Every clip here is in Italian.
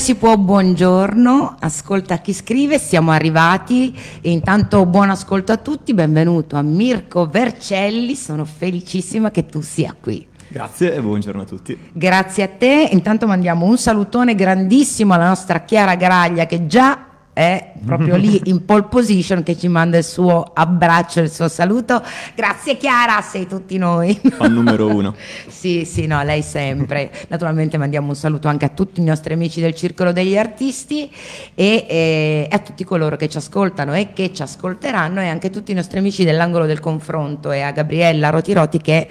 si può, buongiorno, ascolta chi scrive, siamo arrivati intanto buon ascolto a tutti, benvenuto a Mirko Vercelli, sono felicissima che tu sia qui. Grazie e buongiorno a tutti. Grazie a te, intanto mandiamo un salutone grandissimo alla nostra Chiara Graglia che già è proprio lì in pole position che ci manda il suo abbraccio, il suo saluto. Grazie Chiara, sei tutti noi. Al numero uno. sì, sì, no, lei sempre. Naturalmente mandiamo un saluto anche a tutti i nostri amici del Circolo degli Artisti e eh, a tutti coloro che ci ascoltano e che ci ascolteranno e anche a tutti i nostri amici dell'Angolo del Confronto e a Gabriella Rotiroti che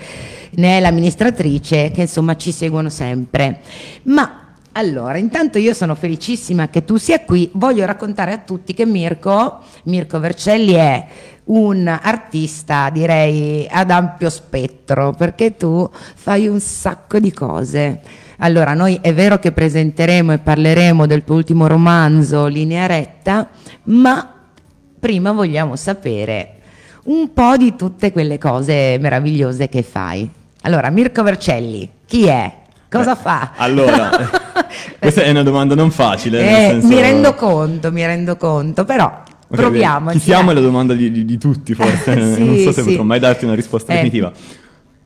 ne è l'amministratrice che insomma ci seguono sempre. Ma allora, intanto io sono felicissima che tu sia qui. Voglio raccontare a tutti che Mirko, Mirko Vercelli è un artista, direi, ad ampio spettro, perché tu fai un sacco di cose. Allora, noi è vero che presenteremo e parleremo del tuo ultimo romanzo, Linea Retta, ma prima vogliamo sapere un po' di tutte quelle cose meravigliose che fai. Allora, Mirko Vercelli, chi è? Cosa Beh, fa? Allora, questa è una domanda non facile. Eh, senso... Mi rendo conto, mi rendo conto, però okay, proviamoci. Chi siamo è la domanda di, di, di tutti forse, sì, non so se sì. potrò mai darti una risposta eh. definitiva.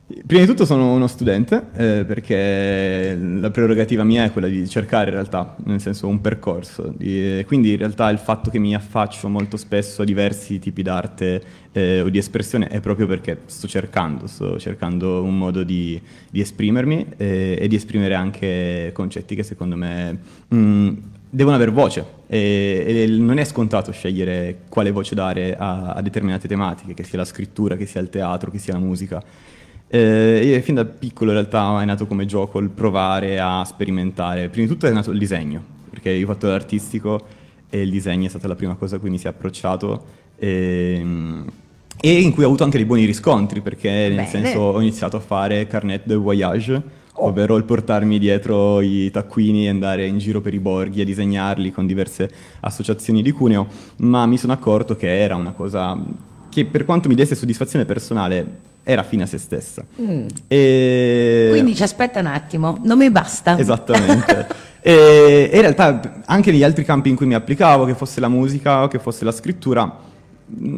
Prima di tutto sono uno studente eh, perché la prerogativa mia è quella di cercare in realtà, nel senso un percorso, di, quindi in realtà il fatto che mi affaccio molto spesso a diversi tipi d'arte eh, o di espressione è proprio perché sto cercando, sto cercando un modo di, di esprimermi eh, e di esprimere anche concetti che secondo me mh, mm, devono avere voce e, e, non è scontato scegliere quale voce dare a, a determinate tematiche, che sia la scrittura, che sia il teatro, che sia la musica. Eh, fin da piccolo in realtà è nato come gioco il provare a sperimentare. Prima di tutto è nato il disegno, perché io ho fatto l'artistico e il disegno è stata la prima cosa a cui mi si è approcciato. E, ehm, e in cui ho avuto anche dei buoni riscontri perché Bene. nel senso ho iniziato a fare carnet de voyage oh. ovvero il portarmi dietro i taccuini e andare in giro per i borghi a disegnarli con diverse associazioni di Cuneo ma mi sono accorto che era una cosa che per quanto mi desse soddisfazione personale era fine a se stessa. Mm. E... Quindi ci aspetta un attimo, non mi basta. Esattamente. e in realtà anche negli altri campi in cui mi applicavo, che fosse la musica o che fosse la scrittura,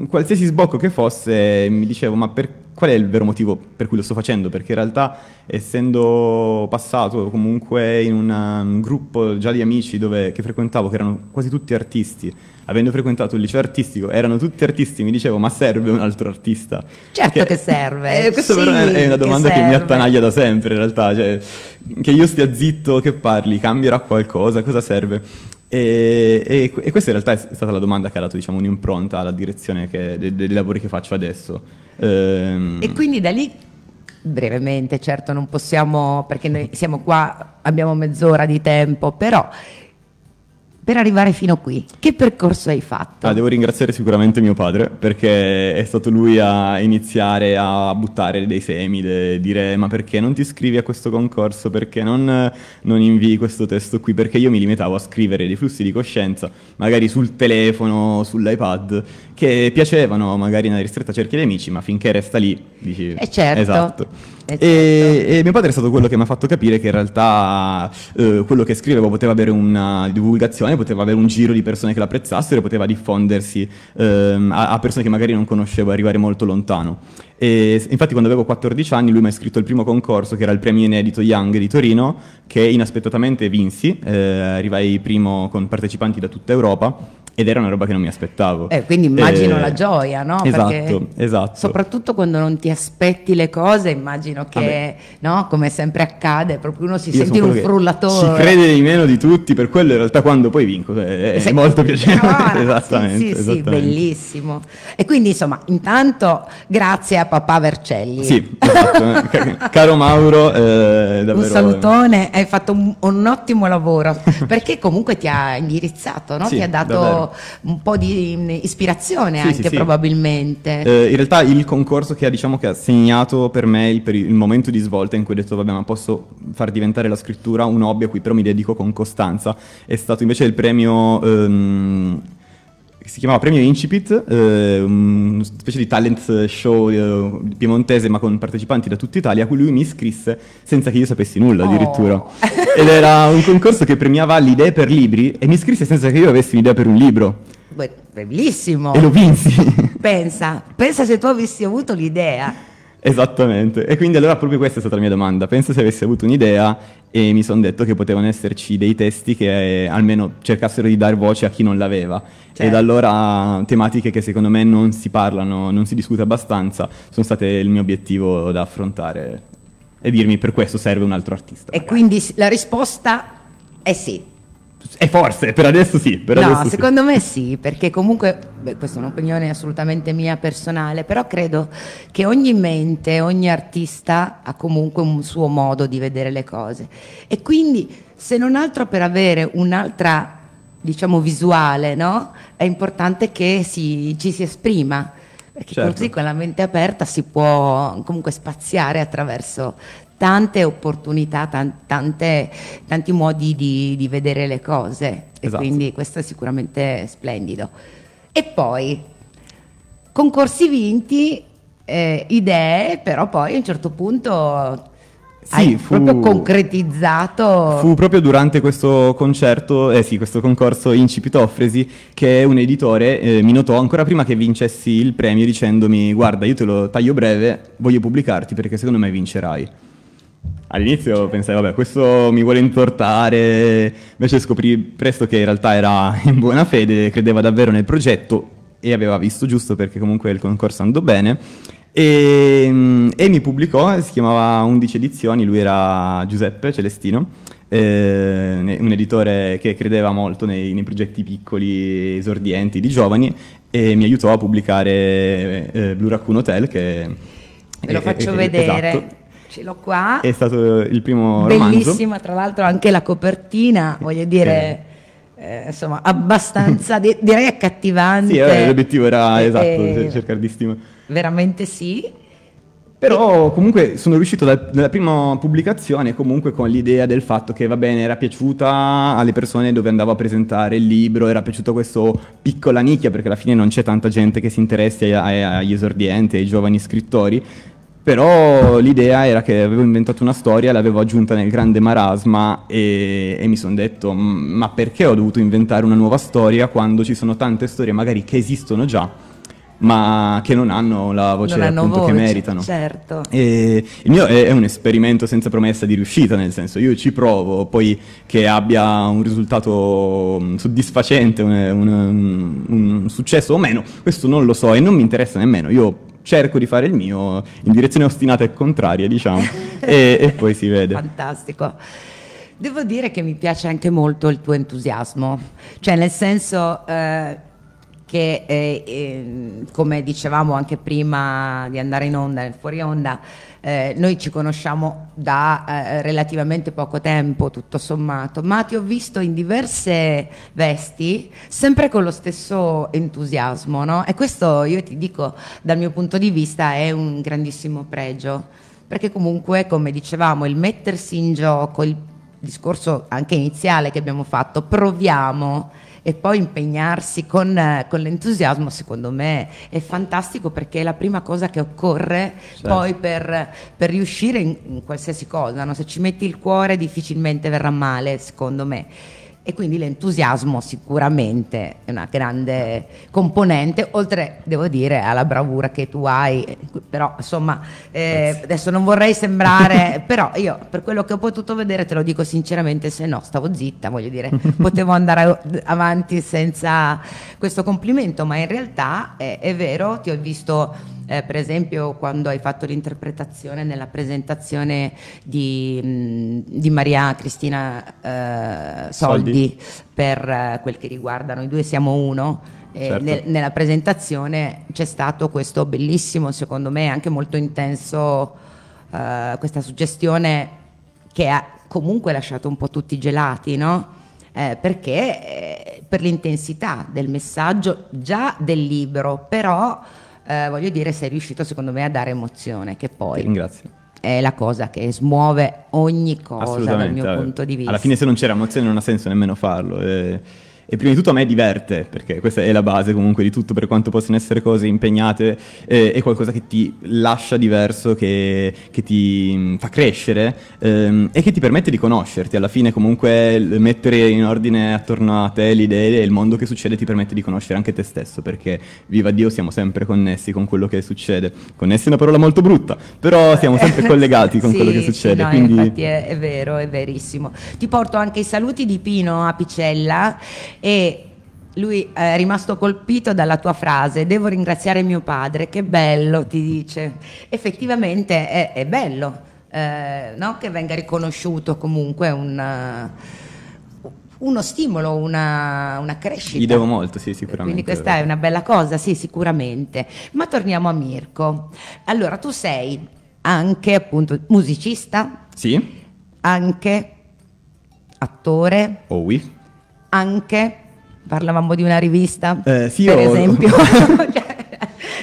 qualsiasi sbocco che fosse, mi dicevo ma perché? qual è il vero motivo per cui lo sto facendo? Perché in realtà, essendo passato comunque in una, un um, gruppo già di amici dove, che frequentavo, che erano quasi tutti artisti, avendo frequentato il liceo artistico, erano tutti artisti, mi dicevo, ma serve un altro artista? Certo che, che serve. Eh, questa sì, è una domanda che, che, mi attanaglia da sempre, in realtà. Cioè, che io stia zitto, che parli, cambierà qualcosa, cosa serve? E, e, e, questa in realtà è stata la domanda che ha dato diciamo, un'impronta alla direzione che, dei, dei, lavori che faccio adesso. Ehm... E quindi da lì, brevemente, certo non possiamo, perché noi siamo qua, abbiamo mezz'ora di tempo, però per arrivare fino qui? Che percorso hai fatto? Ah, devo ringraziare sicuramente mio padre perché è stato lui a iniziare a buttare dei semi, de- dire ma perché non ti iscrivi a questo concorso, perché non, non invii questo testo qui, perché io mi limitavo a scrivere dei flussi di coscienza, magari sul telefono, sull'iPad, che piacevano magari nella ristretta cerchia di amici, ma finché resta lì dici... E eh, certo. Esatto. Eh, e, certo. e, mio padre è stato quello che mi ha fatto capire che in realtà eh, quello che scrivevo poteva avere una divulgazione, poteva avere un giro di persone che l'apprezzassero, poteva diffondersi ehm, a, a persone che magari non conoscevo, arrivare molto lontano. E infatti quando avevo 14 anni lui mi ha iscritto il primo concorso che era il premio inedito Young di Torino che inaspettatamente vinsi, eh, arrivai primo con partecipanti da tutta Europa ed era una roba che non mi aspettavo. Eh, quindi immagino eh, la gioia, no? Esatto, Perché esatto. Soprattutto quando non ti aspetti le cose, immagino ah, che, no? come sempre accade, proprio uno si Io sente un frullatore. Si crede di meno di tutti, per quello in realtà quando poi vinco cioè, è, è molto piacevole. No, esattamente, sì, sì, esattamente. bellissimo. E quindi insomma, intanto grazie a papà Vercelli. Sì, esatto. caro Mauro, eh, davvero. Un salutone, hai fatto un, un ottimo lavoro perché comunque ti ha indirizzato, no? ti ha dato davvero dato un po' di ispirazione sì, anche sì, sì. probabilmente. Eh, in realtà il concorso che ha, diciamo, che ha segnato per me il, per il, momento di svolta in cui ho detto vabbè ma posso far diventare la scrittura un hobby a cui però mi dedico con costanza è stato invece il premio... Ehm, si chiamava Premio Incipit, eh, una specie di talent show eh, piemontese ma con partecipanti da tutta Italia, a cui lui mi iscrisse senza che io sapessi nulla oh. addirittura. Oh. Ed era un concorso che premiava le idee per libri e mi iscrisse senza che io avessi un'idea per un libro. Beh, bellissimo! E lo vinsi! Pensa, pensa se tu avessi avuto l'idea Esattamente. E quindi allora proprio questa è stata la mia domanda. Penso se avessi avuto un'idea e mi sono detto che potevano esserci dei testi che eh, almeno cercassero di dar voce a chi non l'aveva. Certo. Ed allora tematiche che secondo me non si parlano, non si discute abbastanza, sono state il mio obiettivo da affrontare e dirmi per questo serve un altro artista. E magari. quindi la risposta è sì. E eh, forse, per adesso sì. Per no, adesso secondo sì. me sì, perché comunque, beh, questa è un'opinione assolutamente mia personale, però credo che ogni mente, ogni artista ha comunque un suo modo di vedere le cose. E quindi, se non altro per avere un'altra, diciamo, visuale, no? È importante che si, ci si esprima perché certo. così con la mente aperta si può comunque spaziare attraverso tante opportunità, tante, tanti modi di, di, vedere le cose. E esatto. quindi questo è sicuramente splendido. E poi, concorsi vinti, eh, idee, però poi a un certo punto sì, fu, proprio concretizzato. Fu proprio durante questo concerto, eh sì, questo concorso Incipit Offresi, che un editore eh, mi notò ancora prima che vincessi il premio dicendomi guarda io te lo taglio breve, voglio pubblicarti perché secondo me vincerai all'inizio pensai, vabbè, questo mi vuole intortare, invece scoprì presto che in realtà era in buona fede, credeva davvero nel progetto e aveva visto giusto perché comunque il concorso andò bene. E, mm, e mi pubblicò, si chiamava 11 edizioni, lui era Giuseppe Celestino, eh, un editore che credeva molto nei, nei, progetti piccoli, esordienti, di giovani, e mi aiutò a pubblicare eh, Blue Raccoon Hotel, che... Ve lo faccio è, vedere. Esatto ce l'ho qua. È stato il primo Bellissima, romanzo. Bellissima, tra l'altro anche la copertina, voglio dire... Eh, insomma, abbastanza direi accattivante. Sì, l'obiettivo era eh, esatto, eh, cioè, cercare di stimolare. Veramente sì. Però comunque sono riuscito da, nella prima pubblicazione comunque con l'idea del fatto che va bene, era piaciuta alle persone dove andavo a presentare il libro, era piaciuta questa piccola nicchia perché alla fine non c'è tanta gente che si interessi agli esordienti, ai giovani scrittori però l'idea era che avevo inventato una storia, l'avevo aggiunta nel grande marasma e, e mi sono detto ma perché ho dovuto inventare una nuova storia quando ci sono tante storie magari che esistono già ma che non hanno la voce non appunto voce, che meritano. Certo. E il mio è, è, un esperimento senza promessa di riuscita, nel senso io ci provo, poi che abbia un risultato mm, soddisfacente, un, un, un successo o meno, questo non lo so e non mi interessa nemmeno. Io cerco di fare il mio in direzione ostinata e contraria, diciamo, e, e poi si vede. Fantastico. Devo dire che mi piace anche molto il tuo entusiasmo, cioè nel senso... Eh, che eh, ehm, come dicevamo anche prima di andare in onda, fuori onda, eh, noi ci conosciamo da eh, relativamente poco tempo, tutto sommato, ma ti ho visto in diverse vesti, sempre con lo stesso entusiasmo, no? E questo io ti dico, dal mio punto di vista, è un grandissimo pregio, perché comunque, come dicevamo, il mettersi in gioco, il discorso anche iniziale che abbiamo fatto, proviamo e poi impegnarsi con, eh, con l'entusiasmo, secondo me è fantastico perché è la prima cosa che occorre certo. poi per, per, riuscire in, in qualsiasi cosa. No? Se ci metti il cuore difficilmente verrà male, secondo me e quindi l'entusiasmo sicuramente è una grande componente, oltre devo dire alla bravura che tu hai, però insomma eh, adesso non vorrei sembrare, però io per quello che ho potuto vedere te lo dico sinceramente, se no stavo zitta, voglio dire, potevo andare avanti senza questo complimento, ma in realtà eh, è vero, ti ho visto eh, per esempio quando hai fatto l'interpretazione nella presentazione di, mm, di Maria Cristina eh, Soldi, Soldi, per eh, quel che riguarda noi due siamo uno. Certo. Nel, nella presentazione c'è stato questo bellissimo, secondo me anche molto intenso, eh, questa suggestione che ha comunque lasciato un po' tutti gelati, no? Eh, perché eh, per l'intensità del messaggio già del libro, però eh, voglio dire, sei riuscito secondo me a dare emozione, che poi... è la cosa che smuove ogni cosa dal mio punto di vista. Alla fine se non c'era emozione non ha senso nemmeno farlo. E... Eh, e prima di tutto a me diverte, perché questa è la base comunque di tutto, per quanto possano essere cose impegnate, eh, è qualcosa che ti lascia diverso, che, che ti mm, fa crescere ehm, e che ti permette di conoscerti. Alla fine comunque mettere in ordine attorno a te le idee e il mondo che succede ti permette di conoscere anche te stesso, perché viva Dio siamo sempre connessi con quello che succede. Connessi è una parola molto brutta, però siamo sempre collegati con sì, quello che succede. Sì, no, quindi... Infatti è, è vero, è verissimo. Ti porto anche i saluti di Pino Apicella e lui è rimasto colpito dalla tua frase, devo ringraziare mio padre, che bello, ti dice. Effettivamente è, è bello eh, no? che venga riconosciuto comunque un, uno stimolo, una, una, crescita. Gli devo molto, sì, sicuramente. Quindi questa è una bella cosa, sì, sicuramente. Ma torniamo a Mirko. Allora, tu sei anche appunto musicista? Sì. Anche attore? Oh oui anche, parlavamo di una rivista, eh, sì, per io... esempio. Cioè,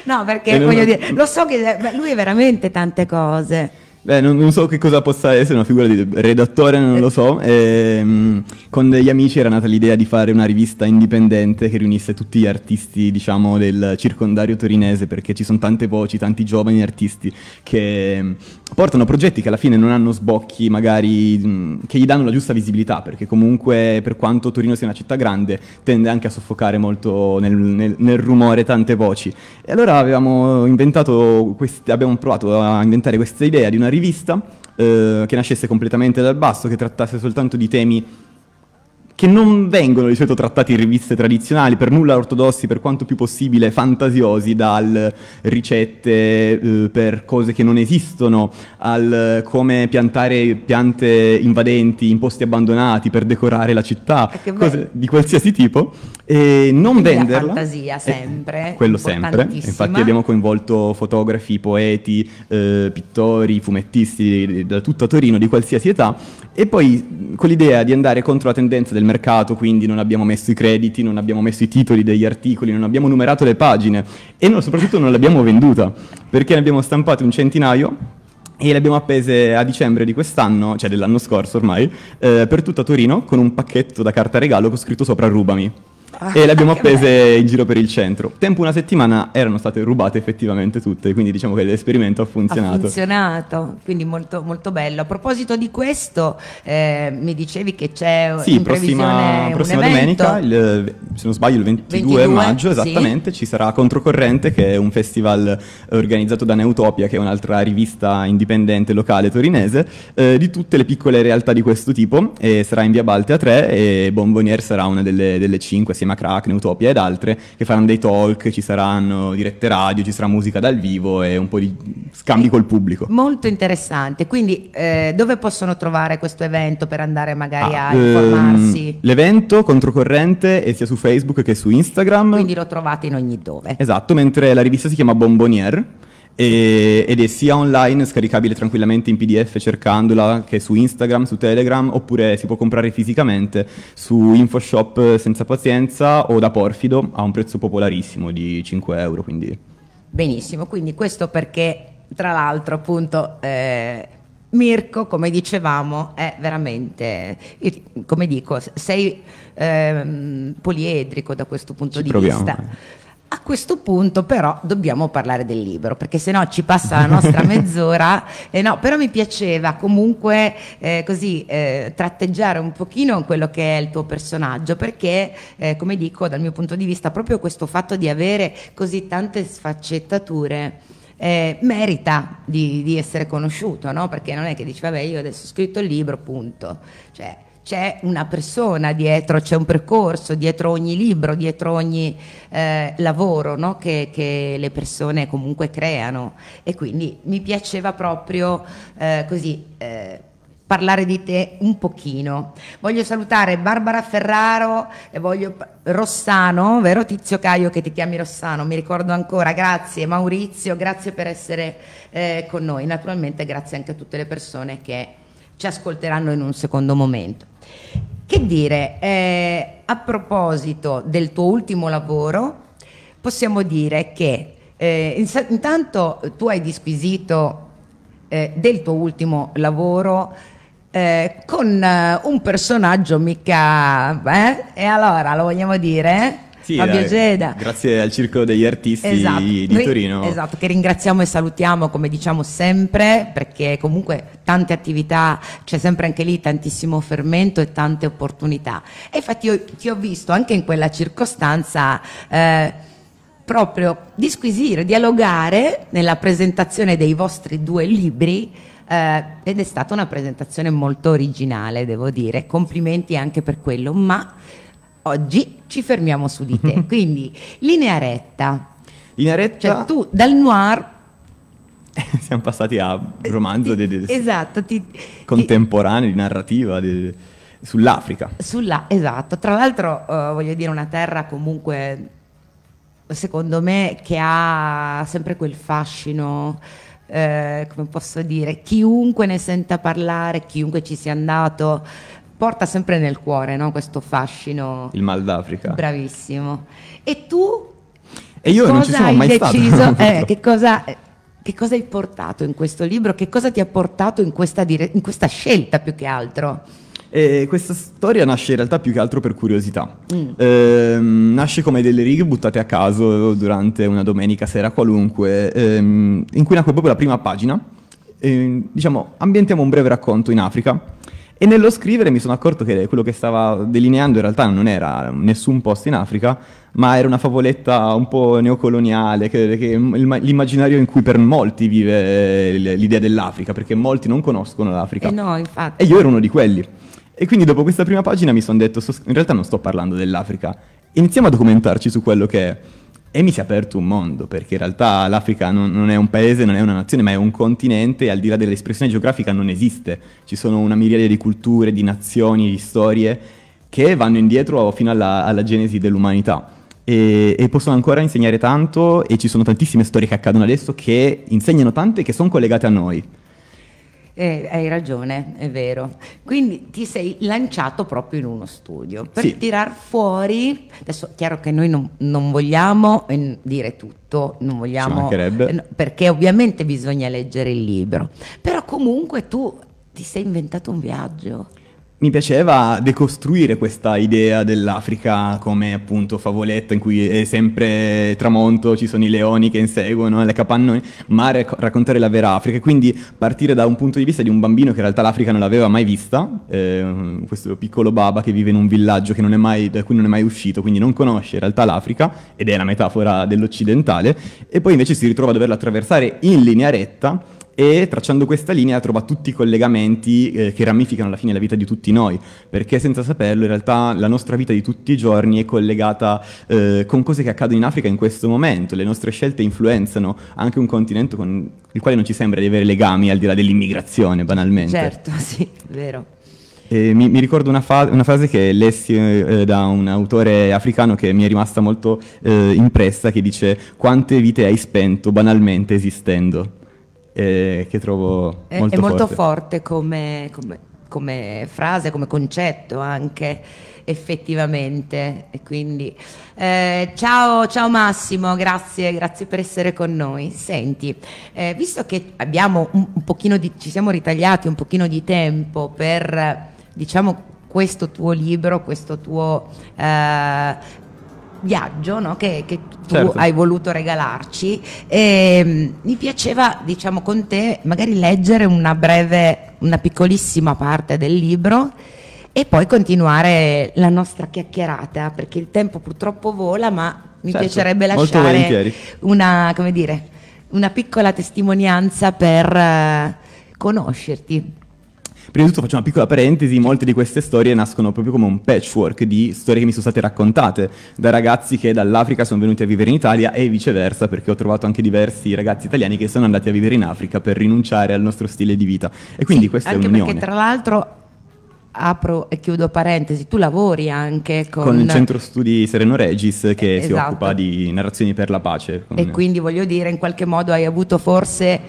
no, perché voglio dire, lo so che lui è veramente tante cose. Beh, non, non, so che cosa possa essere una figura di redattore, non lo so. E, ehm, mh, con degli amici era nata l'idea di fare una rivista indipendente che riunisse tutti gli artisti, diciamo, del circondario torinese, perché ci sono tante voci, tanti giovani artisti che mh, ehm, portano progetti che alla fine non hanno sbocchi, magari mh, che gli danno la giusta visibilità, perché comunque per quanto Torino sia una città grande, tende anche a soffocare molto nel, nel, nel rumore tante voci. E allora avevamo inventato quest- abbiamo provato a inventare questa idea di una rivista eh, che nascesse completamente dal basso, che trattasse soltanto di temi che non vengono di solito trattati in riviste tradizionali, per nulla ortodossi, per quanto più possibile fantasiosi, dal ricette eh, per cose che non esistono, al come piantare piante invadenti in posti abbandonati per decorare la città, cose di qualsiasi tipo, e non Quindi venderla. La fantasia eh, sempre. quello sempre, infatti abbiamo coinvolto fotografi, poeti, eh, pittori, fumettisti eh, da tutto Torino di qualsiasi età, e poi con l'idea di andare contro la tendenza del del mercato, quindi non abbiamo messo i crediti, non abbiamo messo i titoli degli articoli, non abbiamo numerato le pagine e non, soprattutto non l'abbiamo venduta perché ne abbiamo stampate un centinaio e le abbiamo appese a dicembre di quest'anno, cioè dell'anno scorso ormai, eh, per tutta Torino con un pacchetto da carta regalo con scritto sopra rubami. e le abbiamo appese in giro per il centro. Tempo una settimana erano state rubate effettivamente tutte, quindi diciamo che l'esperimento ha funzionato. Ha funzionato, quindi molto, molto bello. A proposito di questo, eh, mi dicevi che c'è sì, in prossima, prossima domenica, il, se non sbaglio il 22, 22 maggio esattamente, ci sarà Controcorrente che è un festival eh, organizzato da Neutopia, che è un'altra rivista indipendente locale torinese, eh, di tutte le piccole realtà di questo tipo e sarà in via Baltea 3 e Bombonier sarà una delle, delle 5 assieme insieme a Kraken, Utopia ed altre, che faranno dei talk, ci saranno dirette radio, ci sarà musica dal vivo e un po' di scambi col pubblico. Molto interessante, quindi eh, dove possono trovare questo evento per andare magari ah, a ehm, informarsi? Ehm, l'evento controcorrente è sia su Facebook che su Instagram. Quindi lo trovate in ogni dove. Esatto, mentre la rivista si chiama Bombonier e, ed è sia online scaricabile tranquillamente in PDF cercandola che su Instagram, su Telegram, oppure si può comprare fisicamente su InfoShop senza pazienza o da Porfido a un prezzo popolarissimo di 5 euro. Quindi. Benissimo, quindi questo perché tra l'altro appunto... Eh... Mirko, come dicevamo, è veramente, come dico, sei ehm, poliedrico da questo punto Ci di proviamo. vista. A questo punto però dobbiamo parlare del libro, perché se no ci passa la nostra mezz'ora, eh no, però mi piaceva comunque eh, così eh, tratteggiare un pochino quello che è il tuo personaggio, perché eh, come dico dal mio punto di vista proprio questo fatto di avere così tante sfaccettature eh, merita di, di, essere conosciuto, no? perché non è che dici vabbè io adesso ho scritto il libro, punto. Cioè, c'è una persona dietro, c'è un percorso dietro ogni libro, dietro ogni eh, lavoro no? che, che, le persone comunque creano. E quindi mi piaceva proprio eh, così. Eh, parlare di te un pochino. Voglio salutare Barbara Ferraro e voglio Rossano, vero Tizio Caio che ti chiami Rossano, mi ricordo ancora, grazie Maurizio, grazie per essere eh, con noi, naturalmente grazie anche a tutte le persone che ci ascolteranno in un secondo momento. Che dire, eh, a proposito del tuo ultimo lavoro, possiamo dire che eh, intanto tu hai disquisito eh, del tuo ultimo lavoro eh, con eh, un personaggio mica... Eh? e allora lo vogliamo dire? Sì, Fabio eh, Geda. Grazie al Circolo degli Artisti esatto. di Torino. Esatto, che ringraziamo e salutiamo come diciamo sempre, perché comunque tante attività, c'è sempre anche lì tantissimo fermento e tante opportunità. E infatti io ti ho visto anche in quella circostanza... Eh, proprio disquisire, dialogare nella presentazione dei vostri due libri eh, ed è stata una presentazione molto originale, devo dire, complimenti anche per quello, ma oggi ci fermiamo su di te. Quindi linea retta. Linea retta. Cioè tu dal noir siamo passati a romanzo ti, di, di, esatto, ti, contemporaneo ti, di narrativa di, sull'Africa. Sulla, esatto, tra l'altro eh, voglio dire una terra comunque secondo me che ha sempre quel fascino eh, come posso dire, chiunque ne senta parlare, chiunque ci sia andato, porta sempre nel cuore no? questo fascino. Il mal d'Africa. Bravissimo. E tu? E io non ci sono mai deciso, stato. Eh, che, cosa, che, cosa, hai portato in questo libro? Che cosa ti ha portato in questa, dire- in questa scelta più che altro? E eh, questa storia nasce in realtà più che altro per curiosità. Mm. Ehm, nasce come delle righe buttate a caso durante una domenica sera qualunque, ehm, in cui nacque proprio la prima pagina. Ehm, diciamo, ambientiamo un breve racconto in Africa e nello scrivere mi sono accorto che quello che stava delineando in realtà non era nessun posto in Africa, ma era una favoletta un po' neocoloniale, che, che l'immaginario in cui per molti vive eh, l'idea dell'Africa, perché molti non conoscono l'Africa. Eh no, e io ero uno di quelli. E quindi dopo questa prima pagina mi sono detto, in realtà non sto parlando dell'Africa, iniziamo a documentarci su quello che è. E mi si è aperto un mondo, perché in realtà l'Africa non, non, è un paese, non è una nazione, ma è un continente e al di là dell'espressione geografica non esiste. Ci sono una miriade di culture, di nazioni, di storie che vanno indietro fino alla, alla genesi dell'umanità. E, e, possono ancora insegnare tanto e ci sono tantissime storie che accadono adesso che insegnano tante e che sono collegate a noi. Eh, hai ragione, è vero. Quindi ti sei lanciato proprio in uno studio per sì. tirar fuori. Adesso è chiaro che noi non, non vogliamo eh, dire tutto, non vogliamo. Eh, perché ovviamente bisogna leggere il libro. Però comunque tu ti sei inventato un viaggio mi piaceva decostruire questa idea dell'Africa come appunto favoletta in cui è sempre tramonto, ci sono i leoni che inseguono, le capannoni, ma racc- raccontare la vera Africa. Quindi partire da un punto di vista di un bambino che in realtà l'Africa non l'aveva mai vista, eh, questo piccolo baba che vive in un villaggio mai, da cui non è mai uscito, quindi non conosce in realtà l'Africa, ed è la metafora dell'occidentale, e poi invece si ritrova a doverla attraversare in linea retta e tracciando questa linea trova tutti i collegamenti eh, che ramificano alla fine la vita di tutti noi, perché senza saperlo in realtà la nostra vita di tutti i giorni è collegata eh, con cose che accadono in Africa in questo momento, le nostre scelte influenzano anche un continente con il quale non ci sembra di avere legami al di là dell'immigrazione banalmente. Certo, sì, vero. Eh, mi, mi, ricordo una, fa- una, frase che lessi eh, da un autore africano che mi è rimasta molto eh, impressa, che dice quante vite hai spento banalmente esistendo eh, che trovo è, molto, è molto forte, forte come, come, come, frase, come concetto anche effettivamente. E quindi, eh, ciao, ciao, Massimo, grazie, grazie, per essere con noi. Senti, eh, visto che abbiamo un, un pochino di, ci siamo ritagliati un pochino di tempo per diciamo questo tuo libro, questo tuo eh, viaggio no? che, che, tu certo. hai voluto regalarci. E, ehm, mi piaceva, diciamo, con te magari leggere una breve, una piccolissima parte del libro e poi continuare la nostra chiacchierata, perché il tempo purtroppo vola, ma mi certo, piacerebbe lasciare una, dire, una, piccola testimonianza per uh, conoscerti. Prima di tutto faccio una piccola parentesi, molte di queste storie nascono proprio come un patchwork di storie che mi sono state raccontate da ragazzi che dall'Africa sono venuti a vivere in Italia e viceversa, perché ho trovato anche diversi ragazzi italiani che sono andati a vivere in Africa per rinunciare al nostro stile di vita. E quindi sì, questa è un'unione. Perché tra l'altro apro e chiudo parentesi, tu lavori anche con... Con il centro studi Sereno Regis che esatto. si occupa di narrazioni per la pace. Con... E quindi voglio dire, in qualche modo hai avuto forse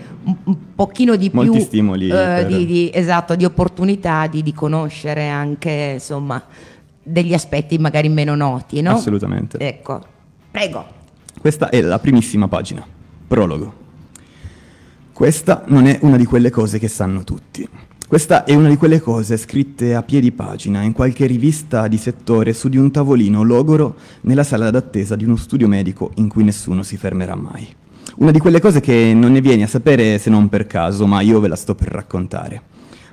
un pochino di Molti più... stimoli. Eh, per... di, di, esatto, di opportunità di, di conoscere anche, insomma, degli aspetti magari meno noti, no? Assolutamente. Ecco, prego. Questa è la primissima pagina, prologo. Questa non è una di quelle cose che sanno tutti. Questa è una di quelle cose scritte a piedi pagina in qualche rivista di settore su di un tavolino logoro nella sala d'attesa di uno studio medico in cui nessuno si fermerà mai. Una di quelle cose che non ne vieni a sapere se non per caso, ma io ve la sto per raccontare.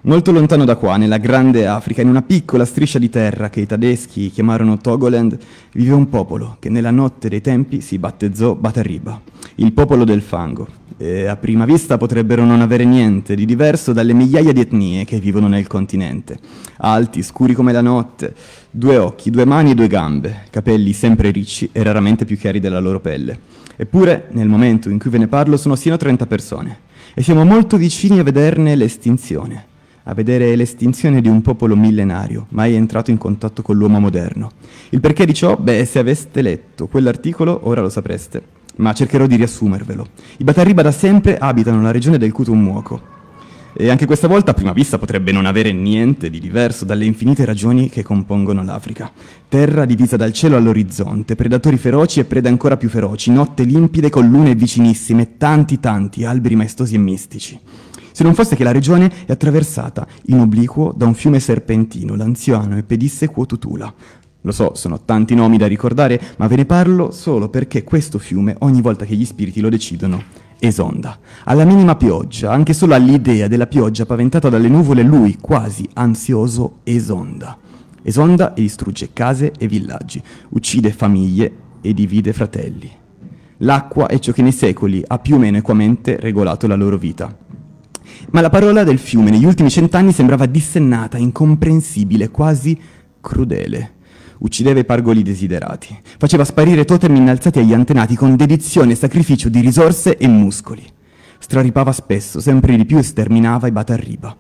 Molto lontano da qua, nella grande Africa, in una piccola striscia di terra che i tedeschi chiamarono Togoland, vive un popolo che nella notte dei tempi si battezzò Batariba il popolo del fango. E a prima vista potrebbero non avere niente di diverso dalle migliaia di etnie che vivono nel continente. Alti, scuri come la notte, due occhi, due mani e due gambe, capelli sempre ricci e raramente più chiari della loro pelle. Eppure, nel momento in cui ve ne parlo, sono sino 30 persone e siamo molto vicini a vederne l'estinzione a vedere l'estinzione di un popolo millenario, mai entrato in contatto con l'uomo moderno. Il perché di ciò? Beh, se aveste letto quell'articolo, ora lo sapreste ma cercherò di riassumervelo. I Batarriba da sempre abitano la regione del Kutumwoko. E anche questa volta a prima vista potrebbe non avere niente di diverso dalle infinite ragioni che compongono l'Africa. Terra divisa dal cielo all'orizzonte, predatori feroci e prede ancora più feroci, notte limpide con lune vicinissime, tanti tanti alberi maestosi e mistici. Se non fosse che la regione è attraversata in obliquo da un fiume serpentino, l'anziano e pedisse Quotutula, lo so, sono tanti nomi da ricordare, ma ve ne parlo solo perché questo fiume, ogni volta che gli spiriti lo decidono, esonda. Alla minima pioggia, anche solo all'idea della pioggia paventata dalle nuvole, lui, quasi ansioso, esonda. Esonda e distrugge case e villaggi, uccide famiglie e divide fratelli. L'acqua è ciò che nei secoli ha più o meno equamente regolato la loro vita. Ma la parola del fiume negli ultimi cent'anni sembrava dissennata, incomprensibile, quasi crudele uccideva i pargoli desiderati, faceva sparire totem innalzati agli antenati con dedizione e sacrificio di risorse e muscoli. Straripava spesso, sempre di più e sterminava i Batarriba.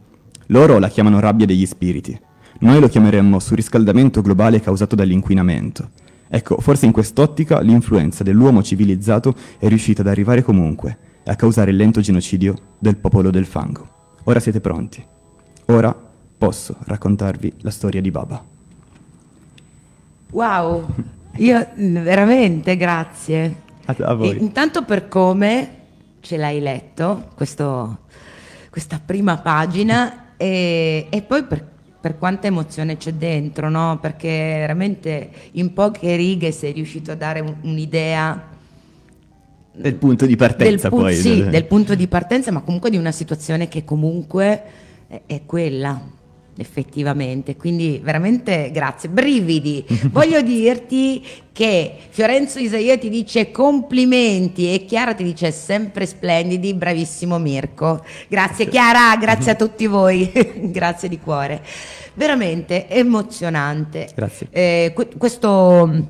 Loro la chiamano rabbia degli spiriti. Noi lo chiameremmo surriscaldamento globale causato dall'inquinamento. Ecco, forse in quest'ottica l'influenza dell'uomo civilizzato è riuscita ad arrivare comunque e a causare il lento genocidio del popolo del fango. Ora siete pronti. Ora posso raccontarvi la storia di Baba. Wow, io mm, veramente grazie. A, a voi. E, intanto per come ce l'hai letto, questo, questa prima pagina, e, e poi per, per, quanta emozione c'è dentro, no? perché veramente in poche righe sei riuscito a dare un, un'idea. Del punto di partenza, pu- poi. Sì, del punto di partenza, ma comunque di una situazione che comunque è, è quella effettivamente. Quindi veramente grazie. Brividi. Voglio dirti che Fiorenzo Isaia ti dice complimenti e Chiara ti dice sempre splendidi, bravissimo Mirko. Grazie Chiara, grazie a tutti voi, grazie di cuore. Veramente emozionante. Grazie. Eh, questo,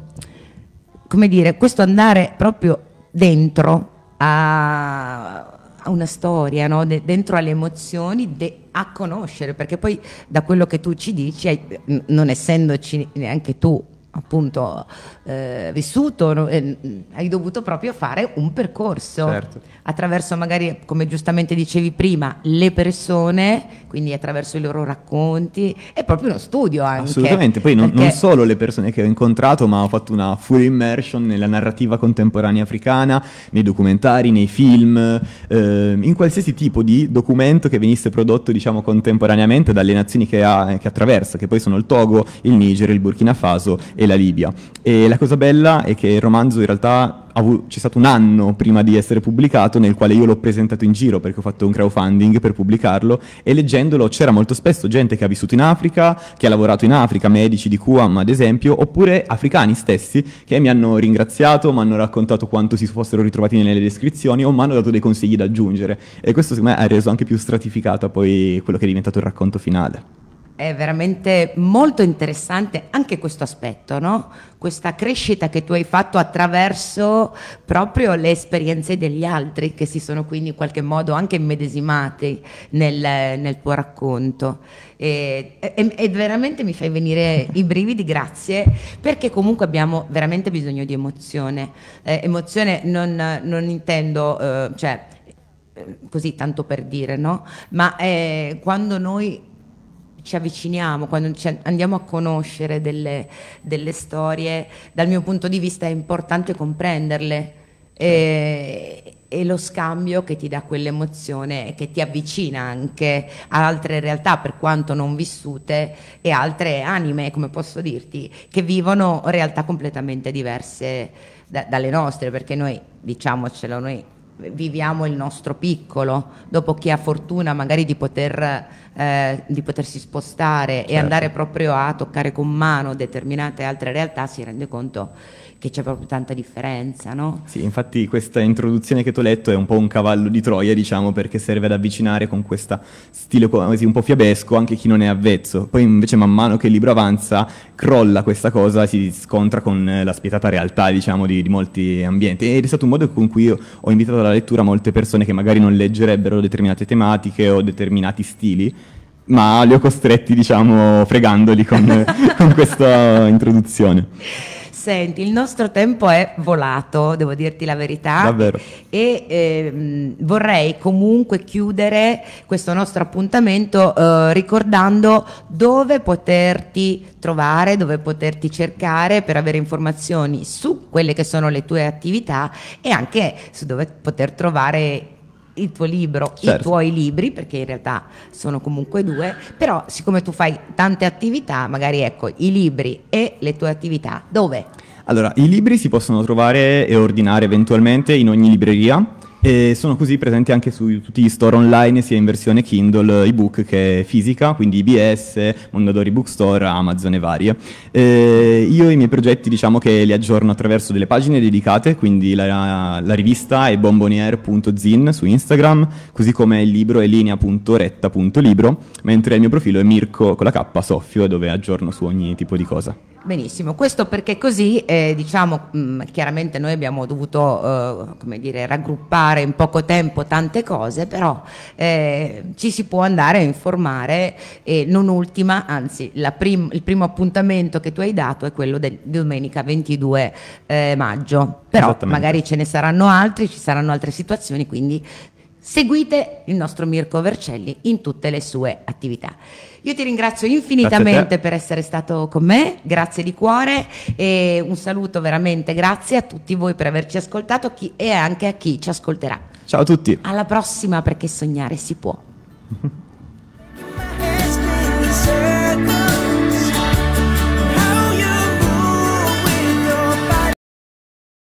come dire, questo andare proprio dentro a una storia, no? De dentro alle emozioni a conoscere, perché poi da quello che tu ci dici, hai, non essendoci neanche tu appunto eh, vissuto, eh, hai dovuto proprio fare un percorso certo. attraverso magari, come giustamente dicevi prima, le persone, quindi attraverso i loro racconti, e proprio uno studio anche. Assolutamente, poi non, perché... non solo le persone che ho incontrato, ma ho fatto una full immersion nella narrativa contemporanea africana, nei documentari, nei film, eh, in qualsiasi tipo di documento che venisse prodotto, diciamo, contemporaneamente dalle nazioni che, ha, che attraversa, che poi sono il Togo, il Niger, il Burkina Faso e la Libia. E la cosa bella è che il romanzo in realtà c'è stato un anno prima di essere pubblicato nel quale io l'ho presentato in giro perché ho fatto un crowdfunding per pubblicarlo e leggendolo c'era molto spesso gente che ha vissuto in Africa, che ha lavorato in Africa, medici di QAM ad esempio, oppure africani stessi che mi hanno ringraziato, mi hanno raccontato quanto si fossero ritrovati nelle descrizioni o mi hanno dato dei consigli da aggiungere e questo secondo me ha reso anche più stratificata poi quello che è diventato il racconto finale è veramente molto interessante anche questo aspetto, no? questa crescita che tu hai fatto attraverso proprio le esperienze degli altri che si sono quindi in qualche modo anche immedesimati nel, nel tuo racconto. E, e, e, veramente mi fai venire i brividi, grazie, perché comunque abbiamo veramente bisogno di emozione. Eh, emozione non, non intendo, eh, cioè, eh, così tanto per dire, no? Ma eh, quando noi ci avviciniamo, quando ci andiamo a conoscere delle, delle, storie, dal mio punto di vista è importante comprenderle e, e lo scambio che ti dà quell'emozione e che ti avvicina anche a altre realtà per quanto non vissute e altre anime, come posso dirti, che vivono realtà completamente diverse da, dalle nostre, perché noi diciamocelo, noi viviamo il nostro piccolo, dopo chi ha fortuna magari di, poter, eh, di potersi spostare certo. e andare proprio a toccare con mano determinate altre realtà si rende conto che c'è proprio tanta differenza, no? Sì, infatti questa introduzione che ti ho letto è un po' un cavallo di Troia, diciamo, perché serve ad avvicinare con questo stile quasi un po' fiabesco anche chi non è avvezzo. Poi invece man mano che il libro avanza crolla questa cosa, si scontra con eh, la spietata realtà, diciamo, di, di molti ambienti. Ed è stato un modo con cui ho invitato alla lettura molte persone che magari non leggerebbero determinate tematiche o determinati stili, ma li ho costretti, diciamo, fregandoli con, con questa introduzione. Senti, il nostro tempo è volato, devo dirti la verità. Davvero. E ehm, vorrei comunque chiudere questo nostro appuntamento eh, ricordando dove poterti trovare, dove poterti cercare per avere informazioni su quelle che sono le tue attività e anche su dove poter trovare il tuo libro, certo. i tuoi libri, perché in realtà sono comunque due, però siccome tu fai tante attività, magari ecco i libri e le tue attività, dove? Allora, i libri si possono trovare e ordinare eventualmente in ogni libreria e sono così presenti anche su tutti gli store online, sia in versione Kindle ebook che fisica, quindi IBS, Mondadori Bookstore, Amazon e varie. E io i miei progetti diciamo che li aggiorno attraverso delle pagine dedicate, quindi la, la rivista è bombonier.zin su Instagram, così come il libro è linea.retta.libro, mentre il mio profilo è Mirko con la K Soffio, dove aggiorno su ogni tipo di cosa. Benissimo, questo perché così eh, diciamo mh, mm, chiaramente noi abbiamo dovuto eh, come dire, raggruppare in poco tempo tante cose, però eh, ci si può andare a informare e non ultima, anzi prim il primo appuntamento che tu hai dato è quello di domenica 22 eh, maggio, però magari ce ne saranno altri, ci saranno altre situazioni, quindi Seguite il nostro Mirko Vercelli in tutte le sue attività. Io ti ringrazio infinitamente per essere stato con me, grazie di cuore e un saluto veramente grazie a tutti voi per averci ascoltato e anche a chi ci ascolterà. Ciao a tutti. Alla prossima perché sognare si può.